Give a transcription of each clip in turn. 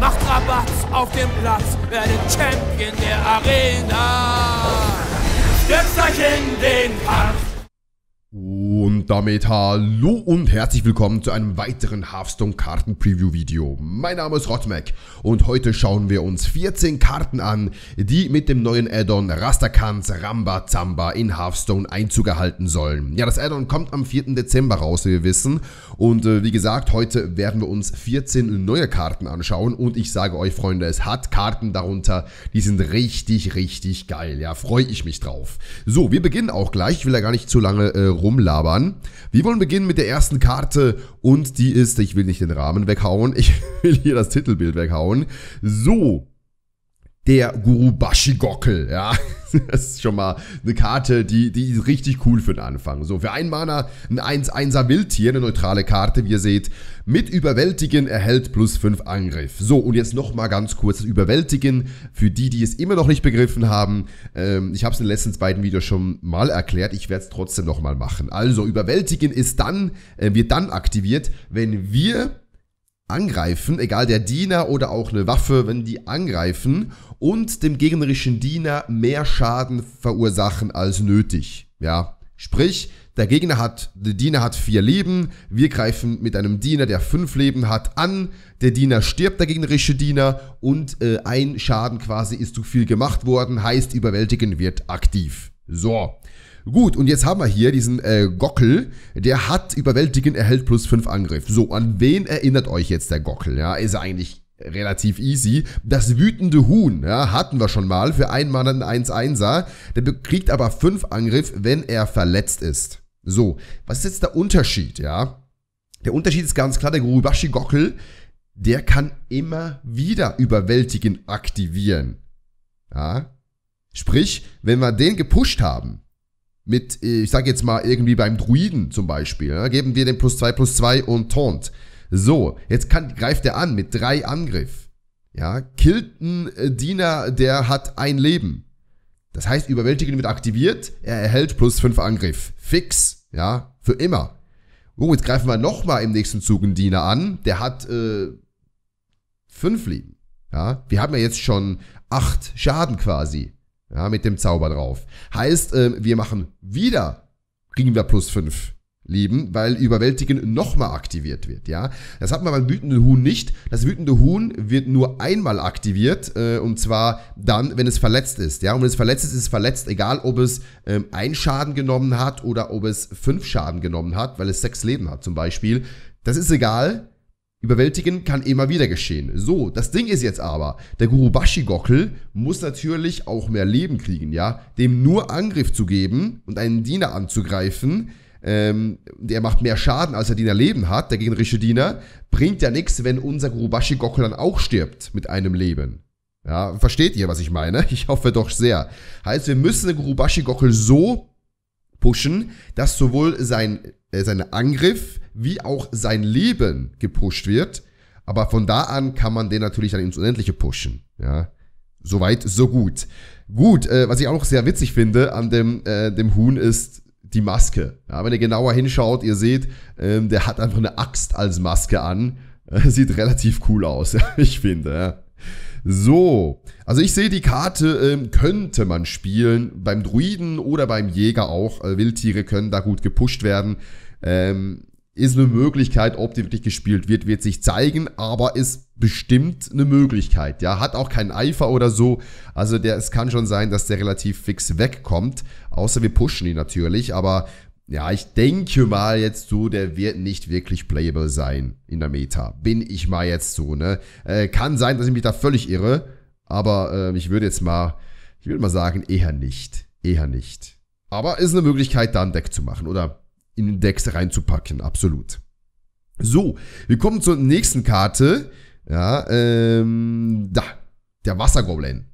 Macht Rabatz auf dem Platz, werdet Champion der Arena. Stürzt euch in den Kampf. Und damit hallo und herzlich willkommen zu einem weiteren Hearthstone Karten Preview Video. Mein Name ist Rotmac und heute schauen wir uns 14 Karten an, die mit dem neuen Addon Rastakans Ramba Zamba in Hearthstone Einzug erhalten sollen. Ja, das Addon kommt am 4. Dezember raus, wie wir wissen. Und äh, wie gesagt, heute werden wir uns 14 neue Karten anschauen und ich sage euch, Freunde, es hat Karten darunter, die sind richtig, richtig geil. Ja, freue ich mich drauf. So, wir beginnen auch gleich. Ich will ja gar nicht zu lange äh, rumlabern. Wir wollen beginnen mit der ersten Karte und die ist, ich will nicht den Rahmen weghauen, ich will hier das Titelbild weghauen. So, der Gurubashi Gockel, ja. Das ist schon mal eine Karte, die, die ist richtig cool für den Anfang. So, für einen Mana ein 1-1er Wildtier, eine neutrale Karte, wie ihr seht. Mit Überwältigen erhält plus 5 Angriff. So, und jetzt nochmal ganz kurz das Überwältigen für die, die es immer noch nicht begriffen haben. Ähm, ich habe es in den letzten beiden Videos schon mal erklärt, ich werde es trotzdem nochmal machen. Also, Überwältigen ist dann, äh, wird dann aktiviert, wenn wir angreifen, egal der Diener oder auch eine Waffe, wenn die angreifen und dem gegnerischen Diener mehr Schaden verursachen als nötig. Ja, sprich, der Gegner hat, der Diener hat vier Leben, wir greifen mit einem Diener, der fünf Leben hat, an, der Diener stirbt, der gegnerische Diener und äh, ein Schaden quasi ist zu viel gemacht worden, heißt überwältigen wird aktiv. So, Gut, und jetzt haben wir hier diesen äh, Gockel, der hat überwältigend erhält plus 5 Angriff. So, an wen erinnert euch jetzt der Gockel? Ja, ist er eigentlich relativ easy. Das wütende Huhn, ja, hatten wir schon mal, für einen Mann einen 1-1er. Der kriegt aber 5 Angriff, wenn er verletzt ist. So, was ist jetzt der Unterschied, ja? Der Unterschied ist ganz klar, der Gurubashi-Gockel, der kann immer wieder überwältigen aktivieren. Ja? Sprich, wenn wir den gepusht haben, mit, äh, ich sage jetzt mal irgendwie beim Druiden zum Beispiel, ja, ne, geben wir den plus 2 plus 2 und taunt. So, jetzt kann, greift er an mit drei Angriff. Ja, killt ein äh, Diener, der hat ein Leben. Das heißt, Überwältigen wird aktiviert, er erhält plus 5 Angriff. Fix, ja, für immer. Oh, jetzt greifen wir nochmal im nächsten Zug einen Diener an, der hat 5 äh, Leben. Ja, wir haben ja jetzt schon 8 Schaden quasi. Ja, mit dem Zauber drauf. Heißt, äh, wir machen wieder, kriegen wir plus 5 Leben, weil Überwältigen nochmal aktiviert wird, ja. Das hat man beim wütenden Huhn nicht. Das wütende Huhn wird nur einmal aktiviert, äh, und zwar dann, wenn es verletzt ist, ja. Und wenn es verletzt ist, ist es verletzt, egal ob es ähm, einen Schaden genommen hat oder ob es fünf Schaden genommen hat, weil es sechs Leben hat zum Beispiel. Das ist egal. Überwältigen kann immer wieder geschehen. So, das Ding ist jetzt aber, der Gurubashi-Gockel muss natürlich auch mehr Leben kriegen, ja? Dem nur Angriff zu geben und einen Diener anzugreifen, ähm, der macht mehr Schaden, als er Diener Leben hat, der gegnerische Diener, bringt ja nichts, wenn unser Gurubashi-Gockel dann auch stirbt mit einem Leben. Ja, versteht ihr, was ich meine? Ich hoffe doch sehr. Heißt, wir müssen den Gurubashi-Gockel so pushen, dass sowohl sein äh, sein Angriff wie auch sein Leben gepusht wird. Aber von da an kann man den natürlich dann ins Unendliche pushen. Ja, soweit so gut. Gut, äh, was ich auch noch sehr witzig finde an dem äh, dem Huhn ist die Maske. Ja, wenn ihr genauer hinschaut, ihr seht, ähm, der hat einfach eine Axt als Maske an. Sieht relativ cool aus, ich finde. Ja. So, also ich sehe die Karte, ähm, könnte man spielen. Beim Druiden oder beim Jäger auch. Äh, Wildtiere können da gut gepusht werden. Ähm, ist eine Möglichkeit, ob die wirklich gespielt wird, wird sich zeigen, aber ist bestimmt eine Möglichkeit. Ja, hat auch keinen Eifer oder so. Also der, es kann schon sein, dass der relativ fix wegkommt. Außer wir pushen ihn natürlich, aber ja, ich denke mal jetzt so, der wird nicht wirklich playable sein in der Meta. Bin ich mal jetzt so, ne? Äh, kann sein, dass ich mich da völlig irre, aber äh, ich würde jetzt mal, ich würde mal sagen, eher nicht. Eher nicht. Aber ist eine Möglichkeit, da ein Deck zu machen oder in den Decks reinzupacken, absolut. So, wir kommen zur nächsten Karte. Ja, ähm, da. Der Wassergoblin.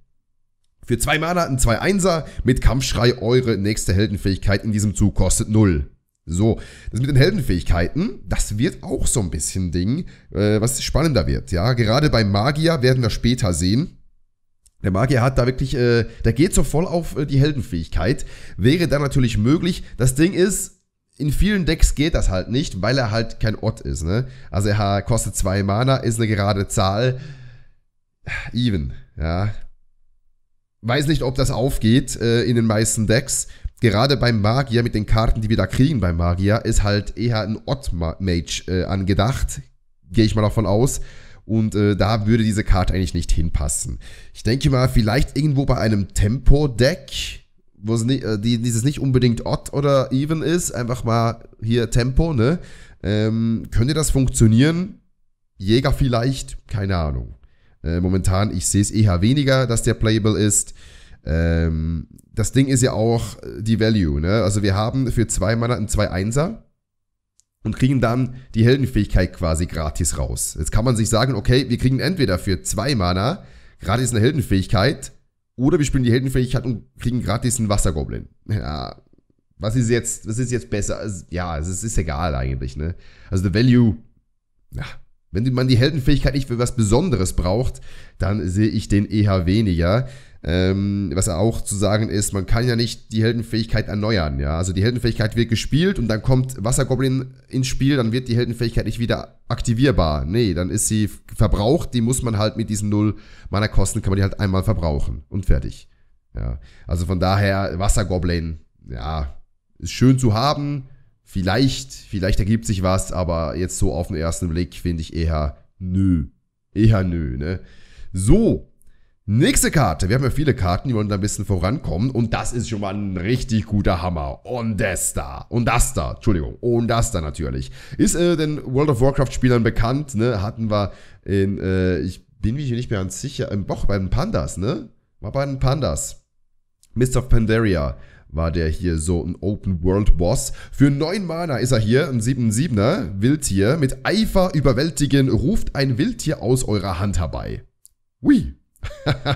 Für zwei Mana ein 2-1er mit Kampfschrei eure nächste Heldenfähigkeit in diesem Zug kostet 0. So, das mit den Heldenfähigkeiten, das wird auch so ein bisschen Ding, äh, was spannender wird, ja. Gerade beim Magier werden wir später sehen. Der Magier hat da wirklich, äh, der geht so voll auf äh, die Heldenfähigkeit. Wäre dann natürlich möglich. Das Ding ist, in vielen Decks geht das halt nicht, weil er halt kein Ott ist, ne? Also er kostet zwei Mana, ist eine gerade Zahl. Even, ja. Weiß nicht, ob das aufgeht äh, in den meisten Decks. Gerade beim Magier, mit den Karten, die wir da kriegen beim Magier, ist halt eher ein Odd-Mage äh, angedacht. Gehe ich mal davon aus. Und äh, da würde diese Karte eigentlich nicht hinpassen. Ich denke mal, vielleicht irgendwo bei einem Tempo-Deck, wo nicht, äh, die, dieses nicht unbedingt odd oder even ist, einfach mal hier Tempo, ne? Ähm, könnte das funktionieren? Jäger vielleicht? Keine Ahnung. Äh, momentan, ich sehe es eher weniger, dass der playable ist. Ähm, das Ding ist ja auch äh, die Value. Ne? Also wir haben für zwei Mana einen 2-1er und kriegen dann die Heldenfähigkeit quasi gratis raus. Jetzt kann man sich sagen, okay, wir kriegen entweder für zwei Mana gratis eine Heldenfähigkeit oder wir spielen die Heldenfähigkeit und kriegen gratis einen Wassergoblin. Ja, was ist jetzt, was ist jetzt besser? Also, ja, es ist, ist, egal eigentlich, ne? Also the value, ja, wenn man die Heldenfähigkeit nicht für was Besonderes braucht, dann sehe ich den eher weniger. Ähm, was auch zu sagen ist, man kann ja nicht die Heldenfähigkeit erneuern. Ja? Also die Heldenfähigkeit wird gespielt und dann kommt Wassergoblin ins Spiel, dann wird die Heldenfähigkeit nicht wieder aktivierbar. Nee, dann ist sie verbraucht, die muss man halt mit diesen null meiner Kosten, kann man die halt einmal verbrauchen und fertig. Ja? Also von daher, Wassergoblin, ja, ist schön zu haben, Vielleicht, vielleicht ergibt sich was, aber jetzt so auf den ersten Blick finde ich eher nö. Eher nö, ne? So, nächste Karte. Wir haben ja viele Karten, die wollen da ein bisschen vorankommen. Und das ist schon mal ein richtig guter Hammer. Und das da. Und das da, Entschuldigung. Und das da natürlich. Ist äh, den World of Warcraft-Spielern bekannt, ne? Hatten wir in, äh, ich bin mich nicht mehr ganz sicher, im Boch bei den Pandas, ne? War bei den Pandas. Mist of Pandaria war der hier so ein Open-World-Boss. Für 9 Mana ist er hier, ein 7-7er Wildtier. Mit Eifer überwältigen ruft ein Wildtier aus eurer Hand herbei. Ui.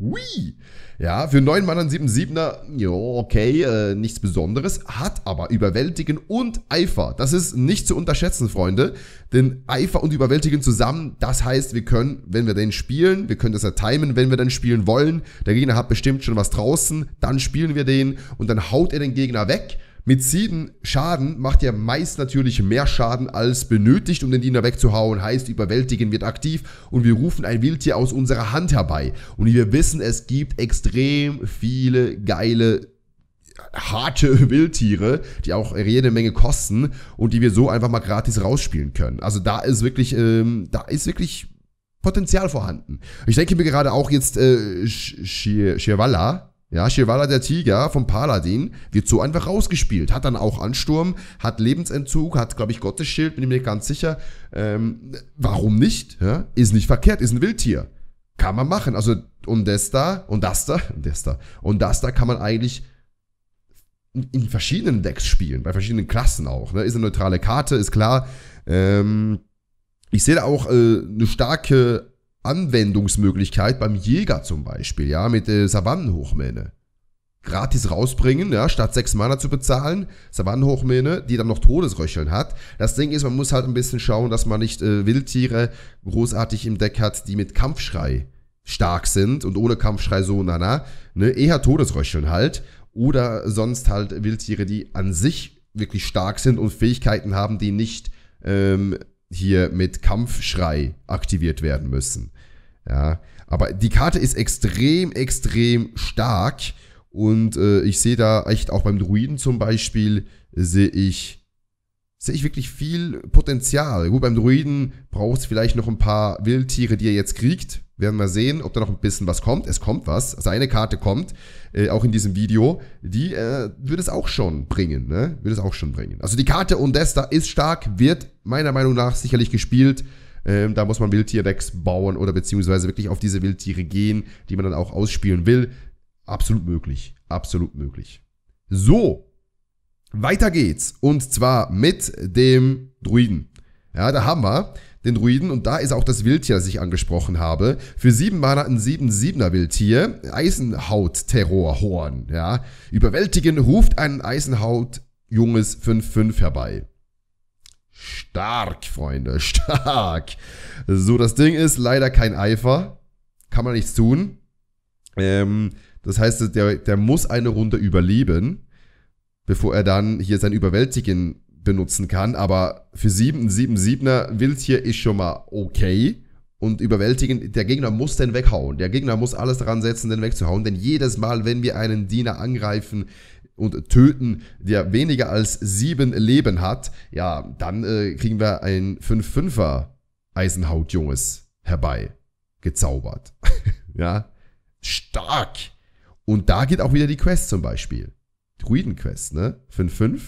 Hui! Ja, für 9 Mann an 7 7 er jo, okay, äh, nichts Besonderes, hat aber Überwältigen und Eifer. Das ist nicht zu unterschätzen, Freunde, denn Eifer und Überwältigen zusammen, das heißt, wir können, wenn wir den spielen, wir können das ja timen, wenn wir dann spielen wollen. Der Gegner hat bestimmt schon was draußen, dann spielen wir den und dann haut er den Gegner weg mit sieben Schaden macht er meist natürlich mehr Schaden als benötigt, um den Diener wegzuhauen. Heißt, überwältigen wird aktiv und wir rufen ein Wildtier aus unserer Hand herbei. Und wir wissen, es gibt extrem viele geile harte Wildtiere, die auch jede Menge kosten und die wir so einfach mal gratis rausspielen können. Also da ist wirklich, ähm, da ist wirklich Potenzial vorhanden. Ich denke mir gerade auch jetzt äh, Sch Schirwalla, ja, Chivala der Tiger vom Paladin wird so einfach rausgespielt. Hat dann auch Ansturm, hat Lebensentzug, hat, glaube ich, Gottesschild, bin ich mir nicht ganz sicher. Ähm, warum nicht? Ja? Ist nicht verkehrt, ist ein Wildtier. Kann man machen. Also, und das da, und das da, und das da, und das da kann man eigentlich in verschiedenen Decks spielen, bei verschiedenen Klassen auch. Ne? Ist eine neutrale Karte, ist klar. Ähm, ich sehe da auch äh, eine starke Anwendungsmöglichkeit beim Jäger zum Beispiel, ja, mit äh, Savannenhochmähne. Gratis rausbringen, ja, statt sechs Mana zu bezahlen. Savannenhochmähne, die dann noch Todesröcheln hat. Das Ding ist, man muss halt ein bisschen schauen, dass man nicht äh, Wildtiere großartig im Deck hat, die mit Kampfschrei stark sind und ohne Kampfschrei so, na, na, ne, eher Todesröcheln halt. Oder sonst halt Wildtiere, die an sich wirklich stark sind und Fähigkeiten haben, die nicht ähm, hier mit Kampfschrei aktiviert werden müssen. Ja, aber die Karte ist extrem, extrem stark. Und äh, ich sehe da echt auch beim Druiden zum Beispiel, sehe ich, sehe ich wirklich viel Potenzial. Gut, beim Druiden braucht es vielleicht noch ein paar Wildtiere, die er jetzt kriegt. Werden wir sehen, ob da noch ein bisschen was kommt. Es kommt was. Seine Karte kommt, äh, auch in diesem Video. Die äh, wird es auch schon bringen, ne? Wird es auch schon bringen. Also die Karte Ondesta ist stark, wird meiner Meinung nach sicherlich gespielt. Ähm, da muss man Wildtier-Decks bauen oder beziehungsweise wirklich auf diese Wildtiere gehen, die man dann auch ausspielen will. Absolut möglich. Absolut möglich. So, weiter geht's. Und zwar mit dem Druiden. Ja, da haben wir den Druiden und da ist auch das Wildtier, das ich angesprochen habe. Für sieben Mana ein 7-7er Wildtier. Eisenhaut-Terrorhorn. Ja. Überwältigen ruft ein Eisenhaut junges 5-5 herbei. Stark, Freunde, stark. So, das Ding ist leider kein Eifer. Kann man nichts tun. Ähm, das heißt, der, der muss eine Runde überleben, bevor er dann hier sein Überwältigen benutzen kann. Aber für 7, 7, 7er Wild hier ist schon mal okay. Und überwältigen, der Gegner muss den weghauen. Der Gegner muss alles daran setzen, den wegzuhauen. Denn jedes Mal, wenn wir einen Diener angreifen, und töten, der weniger als sieben Leben hat, ja, dann äh, kriegen wir ein 5-5er Eisenhautjunges herbei. Gezaubert. ja. Stark. Und da geht auch wieder die Quest zum Beispiel. Druiden-Quest, ne? 5-5.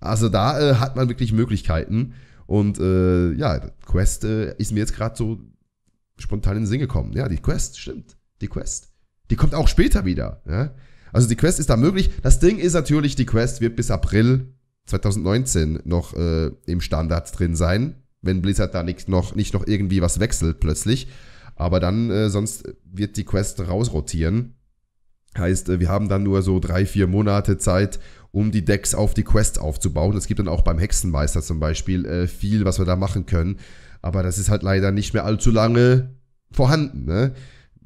Also da äh, hat man wirklich Möglichkeiten. Und äh, ja, Quest äh, ist mir jetzt gerade so spontan in den Sinn gekommen. Ja, die Quest, stimmt. Die Quest. Die kommt auch später wieder. Ja? Also die Quest ist da möglich. Das Ding ist natürlich, die Quest wird bis April 2019 noch äh, im Standard drin sein, wenn Blizzard da nicht noch, nicht noch irgendwie was wechselt plötzlich. Aber dann, äh, sonst wird die Quest rausrotieren. Heißt, äh, wir haben dann nur so drei, vier Monate Zeit, um die Decks auf die Quest aufzubauen. Es gibt dann auch beim Hexenmeister zum Beispiel äh, viel, was wir da machen können. Aber das ist halt leider nicht mehr allzu lange vorhanden. Ne?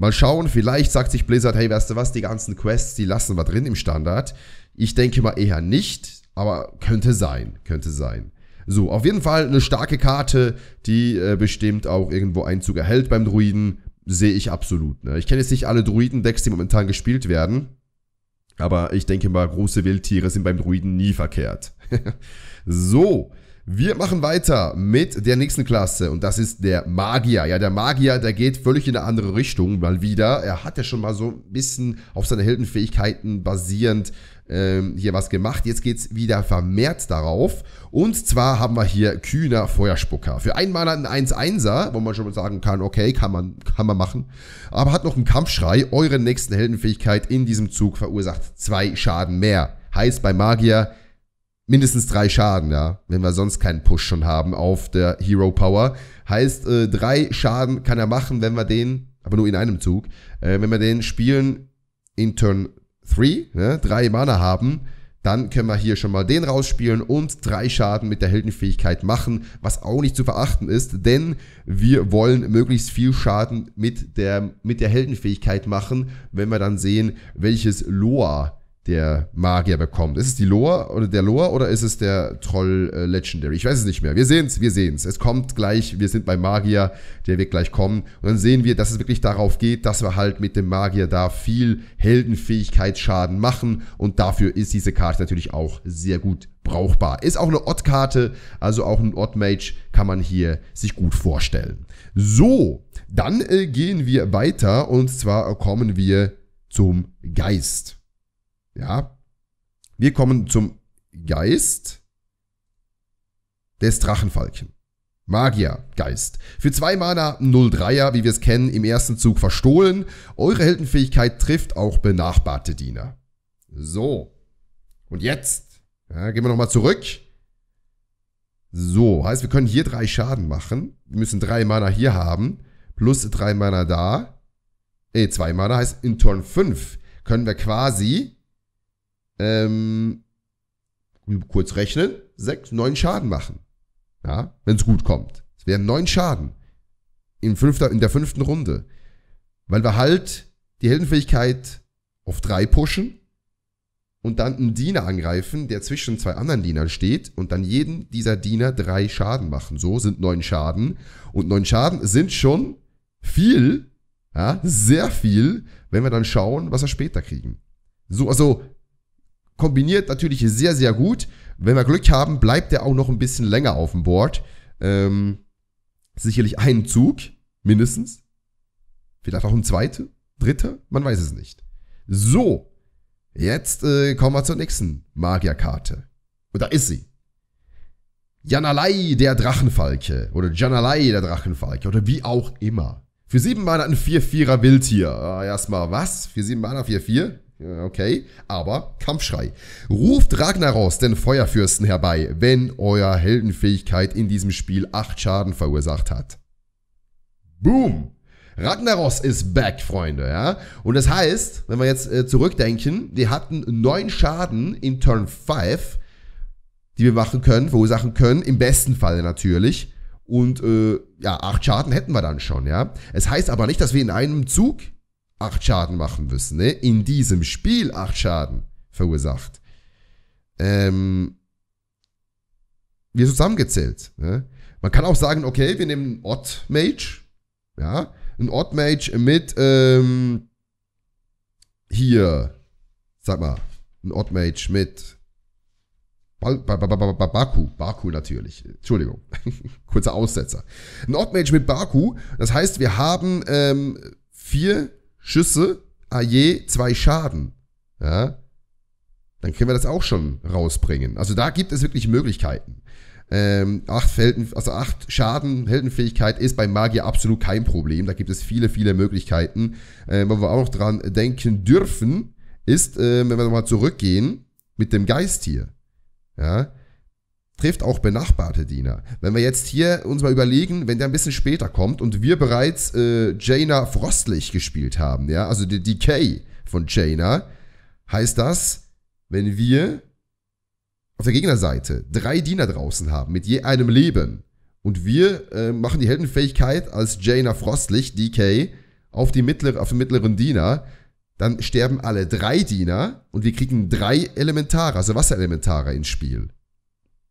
Mal schauen, vielleicht sagt sich Blizzard, hey, weißt du was, die ganzen Quests, die lassen wir drin im Standard. Ich denke mal eher nicht, aber könnte sein, könnte sein. So, auf jeden Fall eine starke Karte, die äh, bestimmt auch irgendwo Einzug erhält beim Druiden, sehe ich absolut. Ne? Ich kenne jetzt nicht alle Druiden-Decks, die momentan gespielt werden, aber ich denke mal, große Wildtiere sind beim Druiden nie verkehrt. so, wir machen weiter mit der nächsten Klasse und das ist der Magier. Ja, der Magier, der geht völlig in eine andere Richtung, mal wieder. Er hat ja schon mal so ein bisschen auf seine Heldenfähigkeiten basierend ähm, hier was gemacht. Jetzt geht es wieder vermehrt darauf. Und zwar haben wir hier Kühner Feuerspucker. Für einen Mana ein 1-1er, wo man schon mal sagen kann, okay, kann man, kann man machen. Aber hat noch einen Kampfschrei. Eure nächsten Heldenfähigkeit in diesem Zug verursacht zwei Schaden mehr. Heißt bei Magier, mindestens drei Schaden, ja, wenn wir sonst keinen Push schon haben auf der Hero Power. Heißt, äh, drei Schaden kann er machen, wenn wir den, aber nur in einem Zug, äh, wenn wir den spielen in Turn 3, ne, drei Mana haben, dann können wir hier schon mal den rausspielen und drei Schaden mit der Heldenfähigkeit machen, was auch nicht zu verachten ist, denn wir wollen möglichst viel Schaden mit der, mit der Heldenfähigkeit machen, wenn wir dann sehen, welches Loa der Magier bekommt. Ist es die Lore oder der Lore oder ist es der Troll äh, Legendary? Ich weiß es nicht mehr. Wir sehen es, wir sehen es. Es kommt gleich, wir sind beim Magier, der wird gleich kommen. Und dann sehen wir, dass es wirklich darauf geht, dass wir halt mit dem Magier da viel Heldenfähigkeitsschaden machen. Und dafür ist diese Karte natürlich auch sehr gut brauchbar. Ist auch eine Odd-Karte, also auch ein Odd-Mage kann man hier sich gut vorstellen. So, dann äh, gehen wir weiter und zwar kommen wir zum Geist. Ja. Wir kommen zum Geist des Drachenfalken. Magier, Geist. Für zwei Mana 0-3er, wie wir es kennen, im ersten Zug verstohlen. Eure Heldenfähigkeit trifft auch benachbarte Diener. So. Und jetzt ja, gehen wir nochmal zurück. So, heißt, wir können hier drei Schaden machen. Wir müssen drei Mana hier haben. Plus drei Mana da. Äh, zwei Mana heißt, in Turn 5 können wir quasi ähm, kurz rechnen, sechs, neun Schaden machen. Ja, wenn es gut kommt. Es wären neun Schaden. In, fünfter, in der fünften Runde. Weil wir halt die Heldenfähigkeit auf drei pushen und dann einen Diener angreifen, der zwischen zwei anderen Dienern steht und dann jeden dieser Diener drei Schaden machen. So sind neun Schaden. Und neun Schaden sind schon viel, ja, sehr viel, wenn wir dann schauen, was wir später kriegen. So, also kombiniert natürlich sehr, sehr gut. Wenn wir Glück haben, bleibt er auch noch ein bisschen länger auf dem Board. Ähm, sicherlich einen Zug, mindestens. Vielleicht auch ein zweiter, dritter, man weiß es nicht. So, jetzt äh, kommen wir zur nächsten Magierkarte. Und da ist sie. Janalai der Drachenfalke oder Janalai der Drachenfalke oder wie auch immer. Für sieben Mana ein 4-4er Wildtier. Äh, erstmal was? Für sieben Mana 4-4? Okay, aber Kampfschrei. Ruft Ragnaros, den Feuerfürsten, herbei, wenn euer Heldenfähigkeit in diesem Spiel 8 Schaden verursacht hat. Boom! Ragnaros ist back, Freunde, ja. Und das heißt, wenn wir jetzt äh, zurückdenken, wir hatten 9 Schaden in Turn 5, die wir machen können, verursachen können, im besten Falle natürlich. Und äh, ja, 8 Schaden hätten wir dann schon, ja. Es heißt aber nicht, dass wir in einem Zug 8 Schaden machen müssen, ne? In diesem Spiel 8 Schaden verursacht. Ähm, wir zusammengezählt. Ne? Man kann auch sagen, okay, wir nehmen einen Odd Mage, ja, einen Odd Mage mit, ähm, hier, sag mal, ein Odd Mage mit Bal ba ba ba Baku, Baku natürlich, Entschuldigung, kurzer Aussetzer. Ein Odd Mage mit Baku, das heißt, wir haben ähm, vier Schüsse, a ah, je zwei Schaden. Ja, dann können wir das auch schon rausbringen. Also da gibt es wirklich Möglichkeiten. Ähm, acht, Felden, also acht Schaden, Heldenfähigkeit ist bei Magier absolut kein Problem. Da gibt es viele, viele Möglichkeiten. Ähm, wo wir auch noch dran denken dürfen, ist, äh, wenn wir nochmal zurückgehen, mit dem Geist hier. Ja, trifft auch benachbarte Diener. Wenn wir jetzt hier uns mal überlegen, wenn der ein bisschen später kommt und wir bereits äh, Jaina Frostlich gespielt haben, ja, also die Decay von Jaina, heißt das, wenn wir auf der Gegnerseite drei Diener draußen haben mit je einem Leben und wir äh, machen die Heldenfähigkeit als Jaina Frostlich, Decay auf, die mittlere, auf den mittleren Diener, dann sterben alle drei Diener und wir kriegen drei Elementare, also Wasserelementare ins Spiel.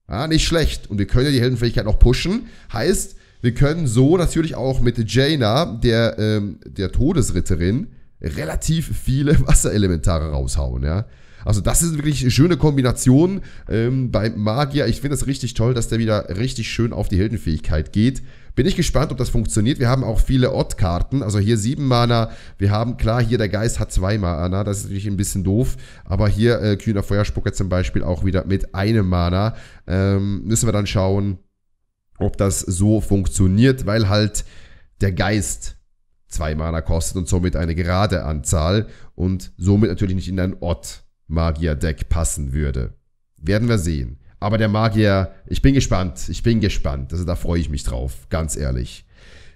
Ja, nicht schlecht. Und wir können ja die Heldenfähigkeit noch pushen. Heißt, wir können so natürlich auch mit Jaina, der, ähm, der Todesritterin, relativ viele Wasserelementare raushauen, ja. Also das ist wirklich eine schöne Kombination ähm, beim Magier. Ich finde das richtig toll, dass der wieder richtig schön auf die Heldenfähigkeit geht. Bin ich gespannt, ob das funktioniert. Wir haben auch viele Odd-Karten. Also hier 7 Mana. Wir haben, klar, hier der Geist hat 2 Mana. Das ist natürlich ein bisschen doof. Aber hier äh, Kühner Feuerspucker zum Beispiel auch wieder mit einem Mana. Ähm, müssen wir dann schauen, ob das so funktioniert, weil halt der Geist 2 Mana kostet und somit eine gerade Anzahl und somit natürlich nicht in ein Odd-Magier-Deck passen würde. Werden wir sehen. Aber der Magier, ich bin gespannt, ich bin gespannt. Also da freue ich mich drauf, ganz ehrlich.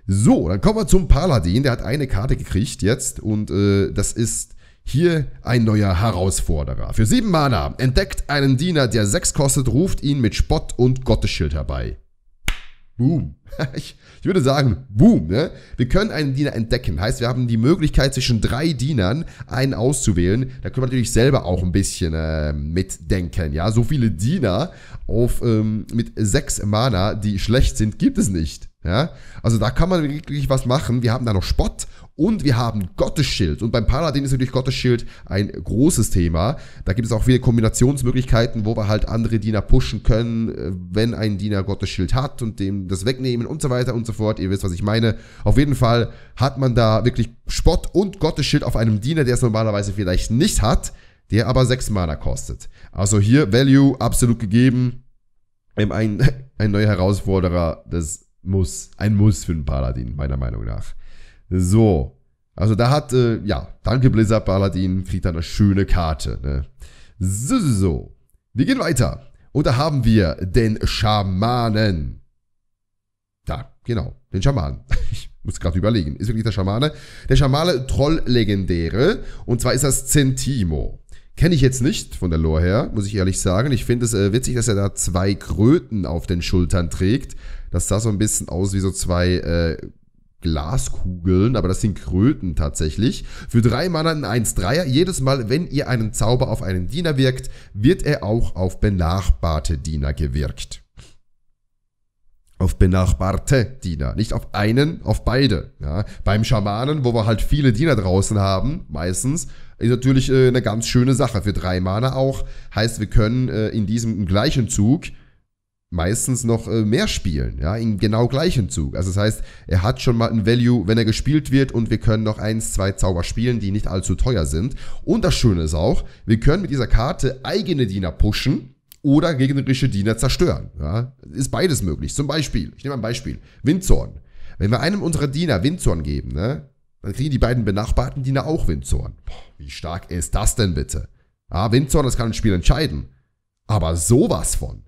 So, dann kommen wir zum Paladin. Der hat eine Karte gekriegt jetzt und äh, das ist hier ein neuer Herausforderer. Für sieben Mana entdeckt einen Diener, der sechs kostet, ruft ihn mit Spott und Gottesschild herbei. Boom. Ich, ich, würde sagen, boom. Ne? Wir können einen Diener entdecken. Heißt, wir haben die Möglichkeit, zwischen drei Dienern einen auszuwählen. Da können wir natürlich selber auch ein bisschen äh, mitdenken. Ja, so viele Diener auf, ähm, mit sechs Mana, die schlecht sind, gibt es nicht. Ja, also da kann man wirklich was machen. Wir haben da noch Spott und wir haben Gottes Schild. Und beim Paladin ist natürlich Gottes Schild ein großes Thema. Da gibt es auch viele Kombinationsmöglichkeiten, wo wir halt andere Diener pushen können, äh, wenn ein Diener Gottes Schild hat und dem das wegnehmen und so weiter und so fort. Ihr wisst, was ich meine. Auf jeden Fall hat man da wirklich Spott und Gottes Schild auf einem Diener, der es normalerweise vielleicht nicht hat, der aber 6 Mana kostet. Also hier Value absolut gegeben. Ähm, ein, ein neuer Herausforderer, das muss, ein Muss für einen Paladin, meiner Meinung nach. So. Also da hat, äh, ja, danke Blizzard Paladin, kriegt da eine schöne Karte. Ne? So, so, so. Wir gehen weiter. Und da haben wir den Schamanen. Da, genau, den Schamanen. Ich muss gerade überlegen, ist wirklich der Schamane? Der Schamane Troll-Legendäre. Und zwar ist das Zentimo. Kenne ich jetzt nicht von der Lore her, muss ich ehrlich sagen. Ich finde es äh, witzig, dass er da zwei Kröten auf den Schultern trägt. Das sah so ein bisschen aus wie so zwei äh, Glaskugeln, aber das sind Kröten tatsächlich. Für drei Mana ein 1-3er. Jedes Mal, wenn ihr einen Zauber auf einen Diener wirkt, wird er auch auf benachbarte Diener gewirkt. Auf benachbarte Diener, nicht auf einen, auf beide. Ja, beim Schamanen, wo wir halt viele Diener draußen haben, meistens, ist natürlich äh, eine ganz schöne Sache. Für drei Mana auch. Heißt, wir können äh, in diesem gleichen Zug meistens noch äh, mehr spielen, ja, in genau gleichem Zug. Also das heißt, er hat schon mal ein Value, wenn er gespielt wird und wir können noch eins, zwei Zauber spielen, die nicht allzu teuer sind. Und das Schöne ist auch, wir können mit dieser Karte eigene Diener pushen oder gegnerische Diener zerstören. Ja. Ist beides möglich. Zum Beispiel, ich nehme ein Beispiel, Windzorn. Wenn wir einem unserer Diener Windzorn geben, ne, dann kriegen die beiden benachbarten Diener auch Windzorn. Boah, wie stark ist das denn bitte? Ah, Windzorn, das kann ein Spiel entscheiden. Aber sowas von.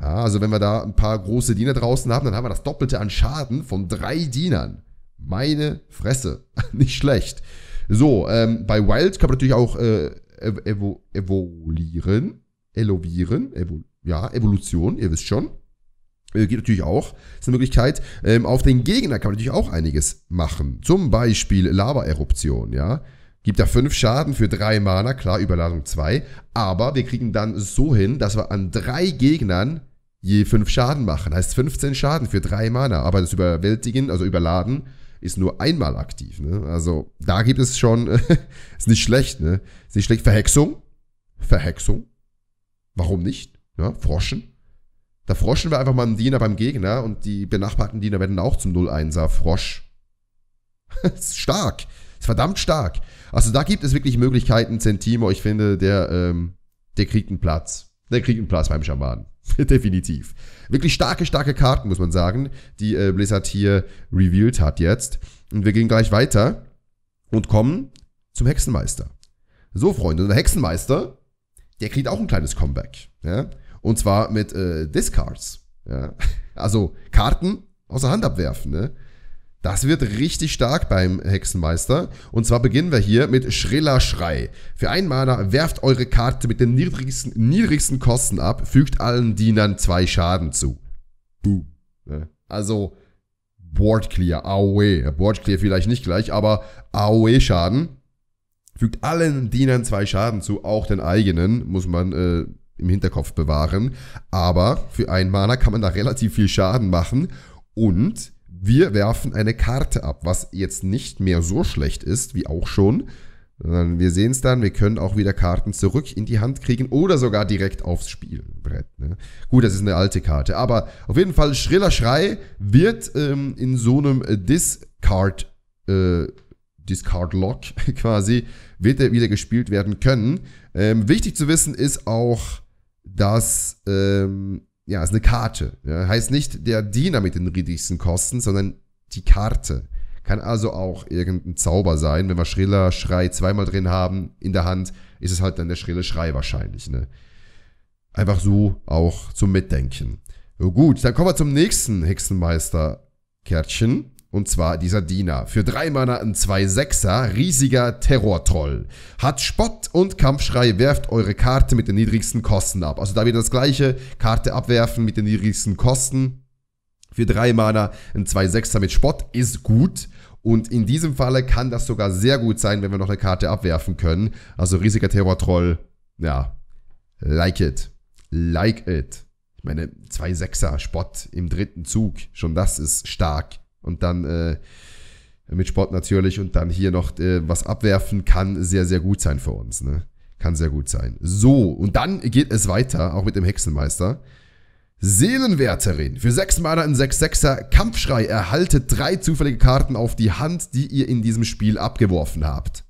Ja, also wenn wir da ein paar große Diener draußen haben, dann haben wir das Doppelte an Schaden von drei Dienern. Meine Fresse. Nicht schlecht. So, ähm, bei Wild kann man natürlich auch äh, evo evolieren, elovieren, evo ja, Evolution, ihr wisst schon. Äh, geht natürlich auch, ist eine Möglichkeit. Ähm, auf den Gegner kann man natürlich auch einiges machen. Zum Beispiel Lava-Eruption, ja. Gibt da 5 Schaden für 3 Mana, klar, Überladung 2. Aber wir kriegen dann so hin, dass wir an 3 Gegnern je 5 Schaden machen. Heißt 15 Schaden für 3 Mana. Aber das Überwältigen, also Überladen, ist nur einmal aktiv. Ne? Also da gibt es schon, ist nicht schlecht, ne? Ist nicht schlecht. Verhexung. Verhexung. Warum nicht? Ja, Froschen. Da froschen wir einfach mal einen Diener beim Gegner und die benachbarten Diener werden auch zum 0-1er Frosch. ist stark. ist verdammt stark. Also da gibt es wirklich Möglichkeiten. Zentimo, ich finde, der, ähm, der kriegt einen Platz. Der kriegt einen Platz beim Schamanen. Definitiv. Wirklich starke, starke Karten, muss man sagen, die äh, Blizzard hier revealed hat jetzt. Und wir gehen gleich weiter und kommen zum Hexenmeister. So, Freunde, der Hexenmeister, der kriegt auch ein kleines Comeback. Ja? Und zwar mit äh, Discards. Ja? Also Karten aus der Hand abwerfen. Ne? Das wird richtig stark beim Hexenmeister. Und zwar beginnen wir hier mit Schriller Schrei. Für einen Mana werft eure Karte mit den niedrigsten, niedrigsten Kosten ab, fügt allen Dienern zwei Schaden zu. Buh. Ne? Also Board Clear, AOE. Board Clear vielleicht nicht gleich, aber AOE Schaden. Fügt allen Dienern zwei Schaden zu, auch den eigenen, muss man äh, im Hinterkopf bewahren. Aber für einen Mana kann man da relativ viel Schaden machen und wir werfen eine Karte ab, was jetzt nicht mehr so schlecht ist wie auch schon. Wir sehen es dann, wir können auch wieder Karten zurück in die Hand kriegen oder sogar direkt aufs Spielbrett. Ne? Gut, das ist eine alte Karte, aber auf jeden Fall Schriller Schrei wird ähm, in so einem äh, Discard, äh, Discard Lock quasi, wird er wieder gespielt werden können. Ähm, wichtig zu wissen ist auch, dass ähm, ja, ist eine Karte. Ja. Heißt nicht der Diener mit den niedrigsten Kosten, sondern die Karte. Kann also auch irgendein Zauber sein. Wenn wir Schriller Schrei zweimal drin haben in der Hand, ist es halt dann der schrille Schrei wahrscheinlich. Ne? Einfach so auch zum Mitdenken. Gut, dann kommen wir zum nächsten Hexenmeister-Kärtchen. Und zwar dieser Diener. Für drei Mana ein 2-6er, riesiger troll Hat Spott und Kampfschrei, werft eure Karte mit den niedrigsten Kosten ab. Also da wieder das gleiche, Karte abwerfen mit den niedrigsten Kosten. Für drei Mana ein 2-6er mit Spott ist gut. Und in diesem Falle kann das sogar sehr gut sein, wenn wir noch eine Karte abwerfen können. Also riesiger Terror-Troll, ja, like it. Like it. Ich meine, 2-6er Spott im dritten Zug, schon das ist stark und dann äh, mit Sport natürlich und dann hier noch äh, was abwerfen, kann sehr, sehr gut sein für uns. Ne? Kann sehr gut sein. So, und dann geht es weiter, auch mit dem Hexenmeister. Seelenwärterin. Für sechs Mana in 6-6er Kampfschrei erhaltet drei zufällige Karten auf die Hand, die ihr in diesem Spiel abgeworfen habt.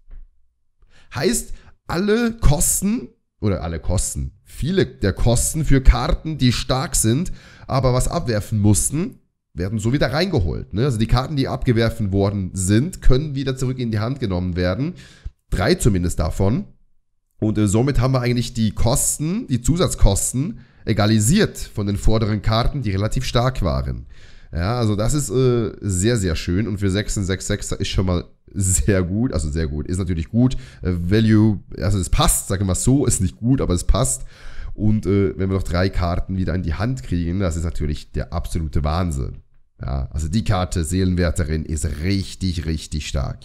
Heißt, alle Kosten, oder alle Kosten, viele der Kosten für Karten, die stark sind, aber was abwerfen mussten, werden so wieder reingeholt. Ne? Also die Karten, die abgewerfen worden sind, können wieder zurück in die Hand genommen werden. Drei zumindest davon. Und äh, somit haben wir eigentlich die Kosten, die Zusatzkosten, egalisiert von den vorderen Karten, die relativ stark waren. Ja, also das ist äh, sehr, sehr schön und für 666 und ist schon mal sehr gut, also sehr gut, ist natürlich gut. Äh, Value, also es passt, sagen wir mal so, ist nicht gut, aber es passt. Und äh, wenn wir noch drei Karten wieder in die Hand kriegen, das ist natürlich der absolute Wahnsinn. Ja, also die Karte Seelenwärterin ist richtig, richtig stark.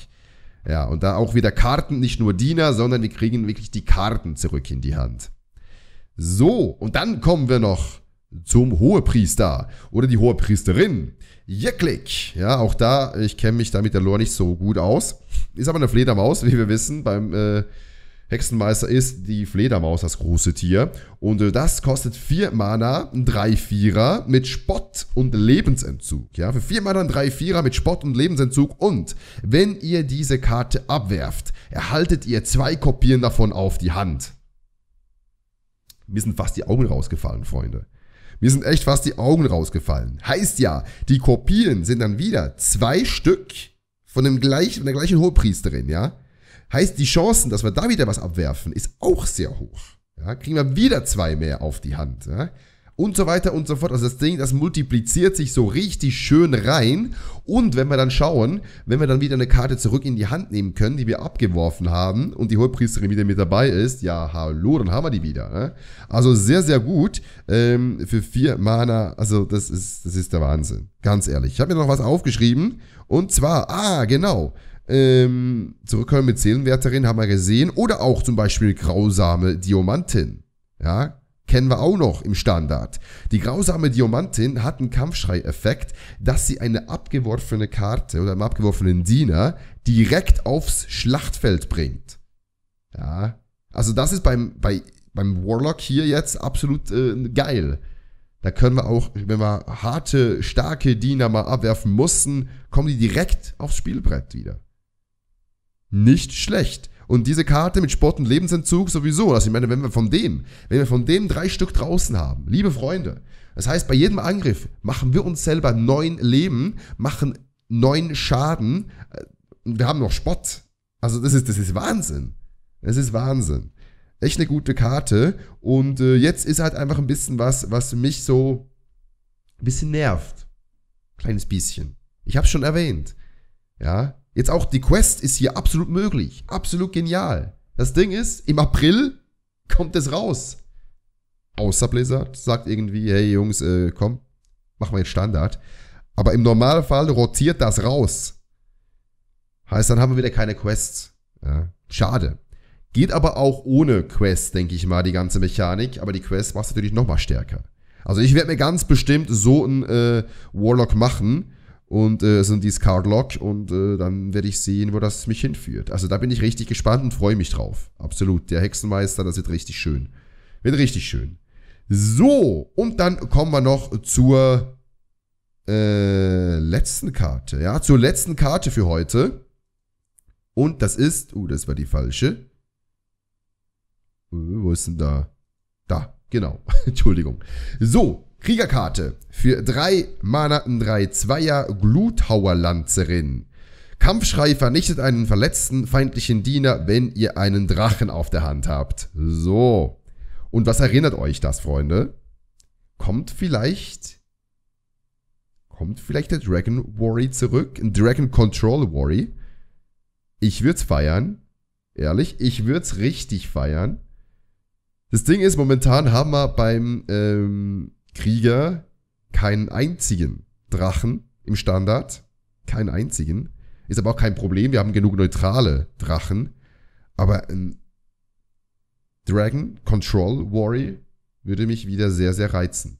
Ja, und da auch wieder Karten, nicht nur Diener, sondern wir kriegen wirklich die Karten zurück in die Hand. So, und dann kommen wir noch zum Hohepriester oder die Hohepriesterin. Jeklik. Ja, auch da, ich kenne mich da mit der Lore nicht so gut aus. Ist aber eine Fledermaus, wie wir wissen, beim äh, Hexenmeister ist die Fledermaus, das große Tier. Und äh, das kostet 4 Mana, 3-4er mit Spott und Lebensentzug. Ja, für 4 Mana 3-4er mit Spott und Lebensentzug. Und wenn ihr diese Karte abwerft, erhaltet ihr zwei Kopien davon auf die Hand. Mir sind fast die Augen rausgefallen, Freunde. Mir sind echt fast die Augen rausgefallen. Heißt ja, die Kopien sind dann wieder zwei Stück von, dem gleich, von der gleichen Hohepriesterin, ja? Heißt, die Chancen, dass wir da wieder was abwerfen, ist auch sehr hoch. Ja, kriegen wir wieder zwei mehr auf die Hand. Ja? Und so weiter und so fort. Also das Ding, das multipliziert sich so richtig schön rein. Und wenn wir dann schauen, wenn wir dann wieder eine Karte zurück in die Hand nehmen können, die wir abgeworfen haben und die Hohepriesterin wieder mit dabei ist, ja, hallo, dann haben wir die wieder. Ne? Also sehr, sehr gut ähm, für vier Mana. Also das ist, das ist der Wahnsinn. Ganz ehrlich. Ich habe mir noch was aufgeschrieben. Und zwar, ah, genau ähm, zurückkommen mit Seelenwärterin, haben wir gesehen. Oder auch zum Beispiel grausame Diamantin. Ja, kennen wir auch noch im Standard. Die grausame Diamantin hat einen Kampfschrei-Effekt, dass sie eine abgeworfene Karte oder einen abgeworfenen Diener direkt aufs Schlachtfeld bringt. Ja, also das ist beim, bei, beim Warlock hier jetzt absolut äh, geil. Da können wir auch, wenn wir harte, starke Diener mal abwerfen mussten, kommen die direkt aufs Spielbrett wieder nicht schlecht. Und diese Karte mit Sport und Lebensentzug sowieso. Also ich meine, wenn wir von dem, wenn wir von dem drei Stück draußen haben, liebe Freunde, das heißt, bei jedem Angriff machen wir uns selber neun Leben, machen neun Schaden äh, wir haben noch Spott. Also das ist, das ist Wahnsinn. Das ist Wahnsinn. Echt eine gute Karte. Und äh, jetzt ist halt einfach ein bisschen was, was mich so ein bisschen nervt. Kleines bisschen. Ich habe schon erwähnt. Ja, Jetzt auch die Quest ist hier absolut möglich. Absolut genial. Das Ding ist, im April kommt es raus. Außer Blizzard sagt irgendwie, hey Jungs, äh, komm, machen wir jetzt Standard. Aber im Normalfall rotiert das raus. Heißt, dann haben wir wieder keine Quests. Ja, schade. Geht aber auch ohne Quest, denke ich mal, die ganze Mechanik. Aber die Quest macht es natürlich nochmal stärker. Also ich werde mir ganz bestimmt so einen äh, Warlock machen und äh, also dieses Card Lock und äh, dann werde ich sehen, wo das mich hinführt. Also da bin ich richtig gespannt und freue mich drauf. Absolut. Der Hexenmeister, das wird richtig schön. Wird richtig schön. So, und dann kommen wir noch zur äh, letzten Karte. Ja, zur letzten Karte für heute. Und das ist, uh, das war die falsche. Uh, wo ist denn da? Da, genau. Entschuldigung. So, Kriegerkarte für drei Manaten drei Zweier Gluthauer Lanzerin. Kampfschrei vernichtet einen verletzten feindlichen Diener, wenn ihr einen Drachen auf der Hand habt. So. Und was erinnert euch das, Freunde? Kommt vielleicht. Kommt vielleicht der Dragon Worry zurück? Ein Dragon Control Worry? Ich würde es feiern. Ehrlich, ich würde es richtig feiern. Das Ding ist, momentan haben wir beim ähm, Krieger keinen einzigen Drachen im Standard. Keinen einzigen. Ist aber auch kein Problem. Wir haben genug neutrale Drachen. Aber ein Dragon Control Warrior würde mich wieder sehr, sehr reizen.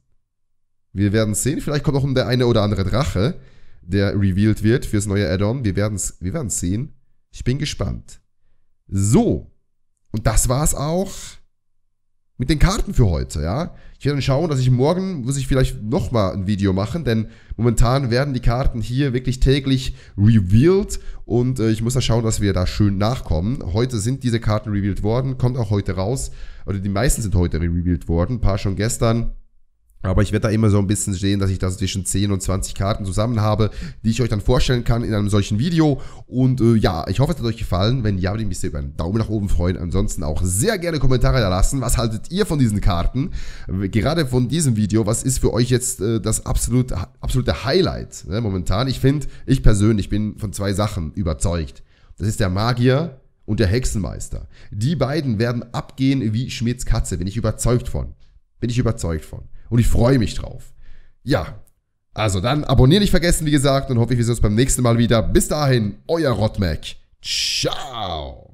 Wir werden sehen. Vielleicht kommt auch der eine oder andere Drache, der revealed wird fürs neue Add-on. Wir werden es wir sehen. Ich bin gespannt. So. Und das war's auch mit den Karten für heute, ja. Ich werde dann schauen, dass ich morgen, muss ich vielleicht nochmal ein Video machen, denn momentan werden die Karten hier wirklich täglich revealed und äh, ich muss da schauen, dass wir da schön nachkommen. Heute sind diese Karten revealed worden, kommt auch heute raus, oder also die meisten sind heute revealed worden, ein paar schon gestern. Aber ich werde da immer so ein bisschen sehen, dass ich da zwischen 10 und 20 Karten zusammen habe, die ich euch dann vorstellen kann in einem solchen Video. Und äh, ja, ich hoffe, es hat euch gefallen. Wenn ja, würde ich mich sehr über einen Daumen nach oben freuen. Ansonsten auch sehr gerne Kommentare da lassen. Was haltet ihr von diesen Karten? Gerade von diesem Video, was ist für euch jetzt äh, das absolute, absolute Highlight ne, momentan? Ich finde, ich persönlich bin von zwei Sachen überzeugt. Das ist der Magier und der Hexenmeister. Die beiden werden abgehen wie Schmidts Katze, bin ich überzeugt von. Bin ich überzeugt von. Und ich freue mich drauf. Ja, also dann abonnieren nicht vergessen, wie gesagt, und hoffe wir sehen uns beim nächsten Mal wieder. Bis dahin, euer Rotmac. Ciao.